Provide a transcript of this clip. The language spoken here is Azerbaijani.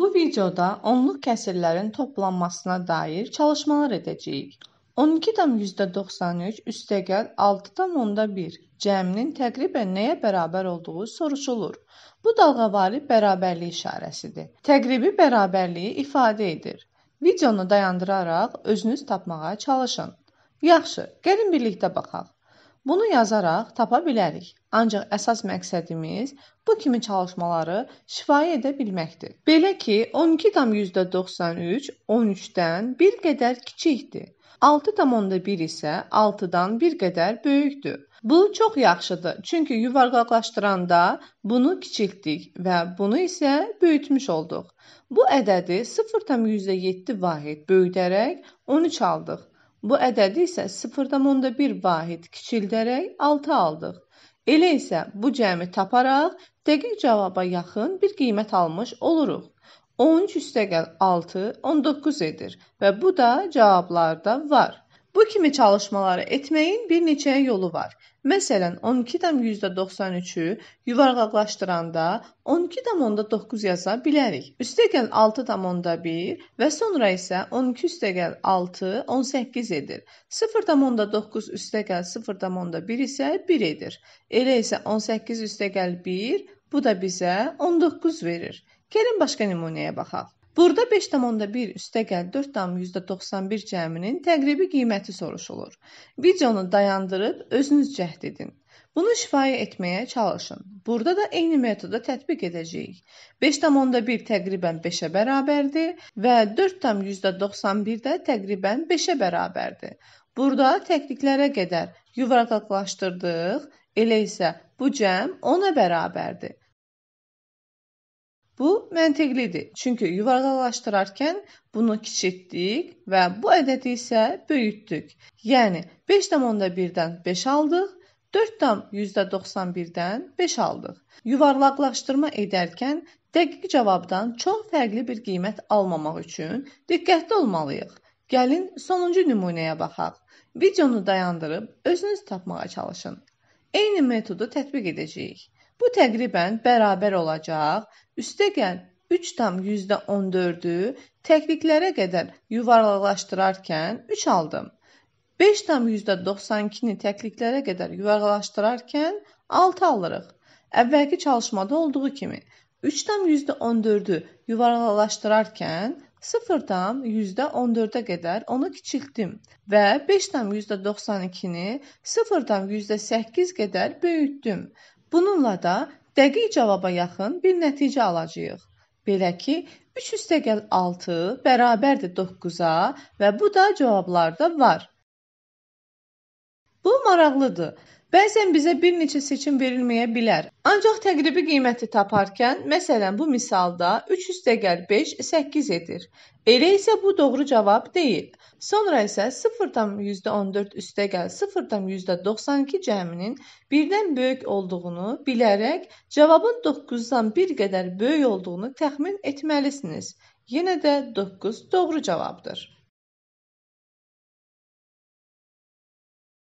Bu videoda onluq kəsirlərin toplanmasına dair çalışmalar edəcəyik. 12,93 üstəgəl 6,1 cəminin təqribən nəyə bərabər olduğu soruşulur. Bu dalğavari bərabərlik işarəsidir. Təqribi bərabərliyi ifadə edir. Videonu dayandıraraq özünüz tapmağa çalışın. Yaxşı, gəlin birlikdə baxaq. Bunu yazaraq tapa bilərik, ancaq əsas məqsədimiz bu kimi çalışmaları şifahi edə bilməkdir. Belə ki, 12,93 13-dən bir qədər kiçikdir. 6,1 isə 6-dan bir qədər böyükdür. Bu çox yaxşıdır, çünki yuvarlaqlaşdıranda bunu kiçiltdik və bunu isə böyütmüş olduq. Bu ədədi 0,7 vahid böyüdərək 13 aldıq. Bu ədədi isə 0.1 vahid kiçildərək 6 aldıq. Elə isə bu cəmi taparaq dəqiq cavaba yaxın bir qiymət almış oluruq. 13 üstəgəl 6 19 edir və bu da cavablarda var. Bu kimi çalışmaları etməyin bir neçə yolu var. Məsələn, 12,93-ü yuvarlaqlaşdıranda 12,9 yaza bilərik. Üstəgəl 6,1 və sonra isə 12 üstəgəl 6 18 edir. 0,9 üstəgəl 0,1 isə 1 edir. Elə isə 18 üstəgəl 1 bu da bizə 19 verir. Gəlin başqa nümunəyə baxaq. Burada 5.1 üstəgəl 4.91 cəminin təqribi qiyməti soruşulur. Videonu dayandırıb özünüz cəhd edin. Bunu şifayə etməyə çalışın. Burada da eyni metodu tətbiq edəcəyik. 5.1 təqribən 5-ə bərabərdir və 4.91 də təqribən 5-ə bərabərdir. Burada təkliklərə qədər yuvarlaqlaşdırdıq, elə isə bu cəm 10-a bərabərdir. Bu məntiqlidir. Çünki yuvarlaqlaşdırarkən bunu kiçiltdik və bu ədədi isə böyütdük. Yəni 5.1-dən 5 aldıq, 4.91-dən 5 aldıq. Yuvarlaqlaşdırma edərkən dəqiq cavabdan çox fərqli bir qiymət almamaq üçün diqqətli olmalıyıq. Gəlin sonuncu nümunəyə baxaq. Videonu dayandırıb özünüz tapmağa çalışın. Eyni metodu tətbiq edəcəyik. Bu təqribən bərabər olacaq, üstəgəl üç tam yüzdə 14-ü təkliklərə qədər yuvarlaqlaşdırarkən üç aldım. 5 tam yüzdə 92-ni təkliklərə qədər yuvarlaqlaşdırarkən 6 alırıq. Əvvəlki çalışmada olduğu kimi 3 tam yüzdə 14-ü yuvarlaqlaşdırarkən 0 tam yüzdə 14-ə qədər onu kiçiltdim və 5 tam yüzdə 92-ni 0 tam yüzdə 8 qədər böyütdüm. Bununla da dəqiq cavaba yaxın bir nəticə alacağıq. Belə ki, 3 üstəgəl 6 bərabərdir 9-a və bu da cavablarda var. Bu maraqlıdır. Bəzən bizə bir neçə seçim verilməyə bilər, ancaq təqribi qiyməti taparkən, məsələn bu misalda 3 + 5 8 edir. Elə isə bu doğru cavab deyil. Sonra isə 0,14 üstəgəl 0,92 cəminin birdən böyük olduğunu bilərək cavabın 9-dan bir qədər böyük olduğunu təxmin etməlisiniz. Yenə də 9 doğru cavabdır.